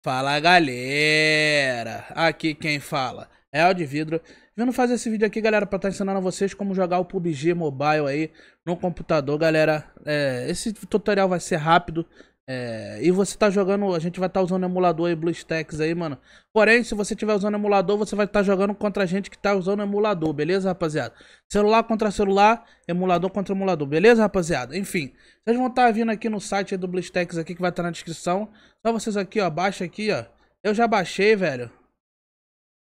Fala galera, aqui quem fala é o de Vidro, vindo fazer esse vídeo aqui galera para estar tá ensinando a vocês como jogar o PUBG Mobile aí no computador galera, é, esse tutorial vai ser rápido, é, e você tá jogando, a gente vai estar tá usando emulador e BlueStacks aí, mano. Porém, se você tiver usando emulador, você vai estar tá jogando contra a gente que tá usando emulador, beleza, rapaziada? Celular contra celular, emulador contra emulador, beleza, rapaziada? Enfim, vocês vão estar tá vindo aqui no site do BlueStacks aqui que vai estar tá na descrição. Só vocês aqui, ó, baixa aqui, ó. Eu já baixei, velho.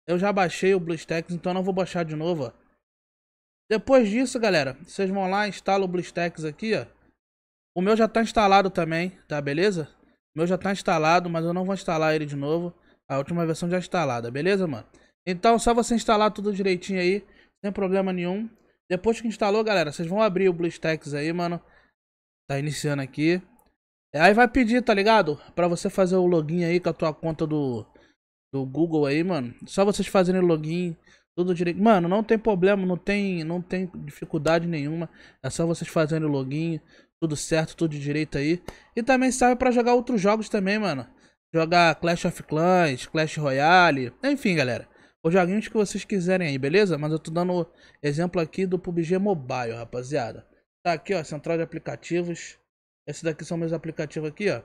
Eu já baixei o BlueStacks, então não vou baixar de novo, ó. Depois disso, galera, vocês vão lá, instala o BlueStacks aqui, ó. O meu já tá instalado também, tá? Beleza? O meu já tá instalado, mas eu não vou instalar ele de novo. A última versão já é instalada, beleza, mano? Então, só você instalar tudo direitinho aí, sem problema nenhum. Depois que instalou, galera, vocês vão abrir o BlueStacks aí, mano. Tá iniciando aqui. É, aí vai pedir, tá ligado? Pra você fazer o login aí com a tua conta do, do Google aí, mano. Só vocês fazerem login, tudo direito. Mano, não tem problema, não tem, não tem dificuldade nenhuma. É só vocês fazerem login, tudo certo, tudo direito aí. E também serve para jogar outros jogos também, mano. Jogar Clash of Clans, Clash Royale, enfim, galera. Os joguinhos que vocês quiserem aí, beleza? Mas eu tô dando exemplo aqui do PUBG Mobile, rapaziada. Tá aqui, ó, central de aplicativos. Esse daqui são meus aplicativos aqui, ó.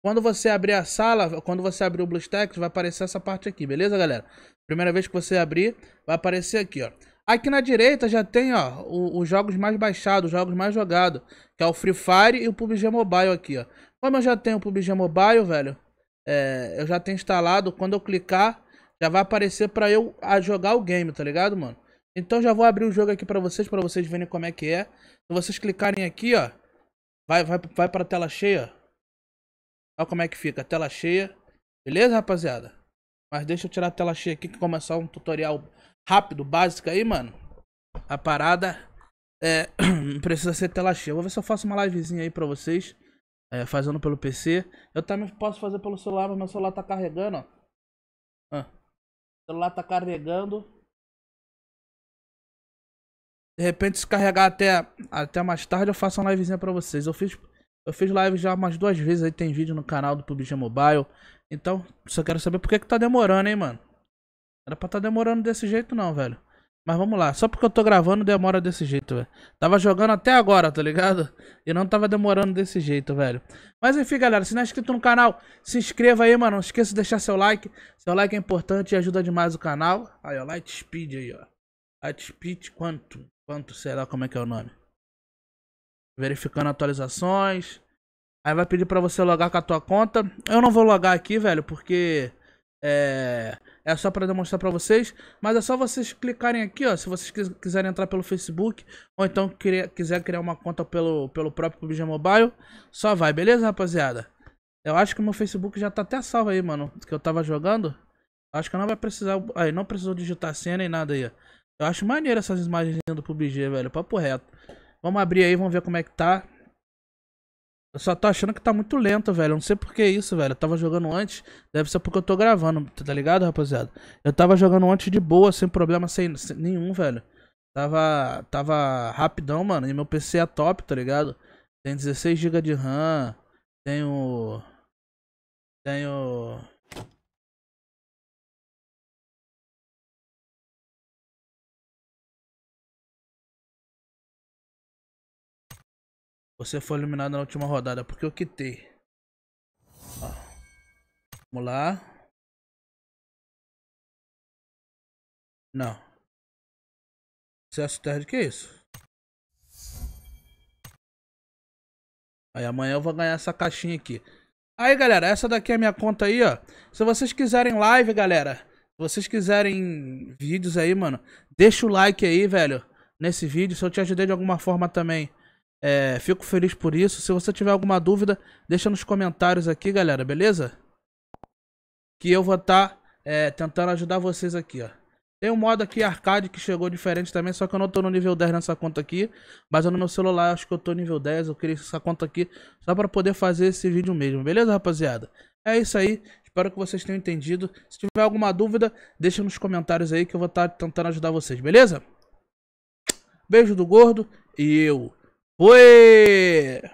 Quando você abrir a sala, quando você abrir o BlueStacks, vai aparecer essa parte aqui, beleza, galera? Primeira vez que você abrir, vai aparecer aqui, ó. Aqui na direita já tem ó, os jogos mais baixados, os jogos mais jogados, que é o Free Fire e o PUBG Mobile aqui, ó. Como eu já tenho o PUBG Mobile, velho, é, eu já tenho instalado, quando eu clicar, já vai aparecer pra eu a jogar o game, tá ligado, mano? Então já vou abrir o jogo aqui pra vocês, pra vocês verem como é que é. Se vocês clicarem aqui, ó, vai, vai, vai pra tela cheia, Olha como é que fica, tela cheia. Beleza, rapaziada? Mas deixa eu tirar a tela cheia aqui que começar é um tutorial rápido, básica aí, mano. A parada é, não precisa ser tela cheia. Vou ver se eu faço uma livezinha aí pra vocês. É, fazendo pelo PC. Eu também posso fazer pelo celular, mas meu celular tá carregando, ó. Ah, o celular tá carregando. De repente, se carregar até, até mais tarde, eu faço uma livezinha pra vocês. Eu fiz, eu fiz live já umas duas vezes aí, tem vídeo no canal do PUBG Mobile. Então, só quero saber por que, que tá demorando, hein, mano. Era pra tá demorando desse jeito não, velho. Mas vamos lá, só porque eu tô gravando demora desse jeito, velho. Tava jogando até agora, tá ligado? E não tava demorando desse jeito, velho. Mas enfim, galera, se não é inscrito no canal, se inscreva aí, mano. Não esqueça de deixar seu like. Seu like é importante e ajuda demais o canal. Aí, ó, Light Speed aí, ó. Light Speed quanto Quanto, sei lá como é que é o nome. Verificando atualizações. Aí vai pedir pra você logar com a tua conta. Eu não vou logar aqui, velho, porque... É, é só para demonstrar para vocês, mas é só vocês clicarem aqui, ó, se vocês quiserem entrar pelo Facebook ou então querer, quiser criar uma conta pelo, pelo próprio PUBG Mobile, só vai, beleza, rapaziada? Eu acho que o meu Facebook já tá até salvo aí, mano, que eu tava jogando. Acho que não vai precisar, aí não precisou digitar senha nem nada aí. Eu acho maneiro essas imagens do PUBG, velho, papo reto. Vamos abrir aí, vamos ver como é que tá. Eu só tô achando que tá muito lento, velho. Eu não sei por que isso, velho. Eu tava jogando antes. Deve ser porque eu tô gravando, tá ligado, rapaziada? Eu tava jogando antes de boa, sem problema sem, sem nenhum, velho. Tava, tava rapidão, mano. E meu PC é top, tá ligado? Tem 16GB de RAM. Tenho. Tenho. Você foi eliminado na última rodada, porque eu quitei. Ó. Vamos lá. Não. Acesso de que é isso? Aí amanhã eu vou ganhar essa caixinha aqui. Aí, galera, essa daqui é a minha conta aí, ó. Se vocês quiserem live, galera, se vocês quiserem vídeos aí, mano, deixa o like aí, velho, nesse vídeo. Se eu te ajudei de alguma forma também, é, fico feliz por isso. Se você tiver alguma dúvida, deixa nos comentários aqui, galera, beleza? Que eu vou estar tá, é, tentando ajudar vocês aqui, ó. Tem um modo aqui, arcade, que chegou diferente também, só que eu não tô no nível 10 nessa conta aqui. Mas no meu celular acho que eu tô nível 10, eu queria essa conta aqui só pra poder fazer esse vídeo mesmo, beleza, rapaziada? É isso aí, espero que vocês tenham entendido. Se tiver alguma dúvida, deixa nos comentários aí que eu vou estar tá tentando ajudar vocês, beleza? Beijo do gordo e eu... 喂。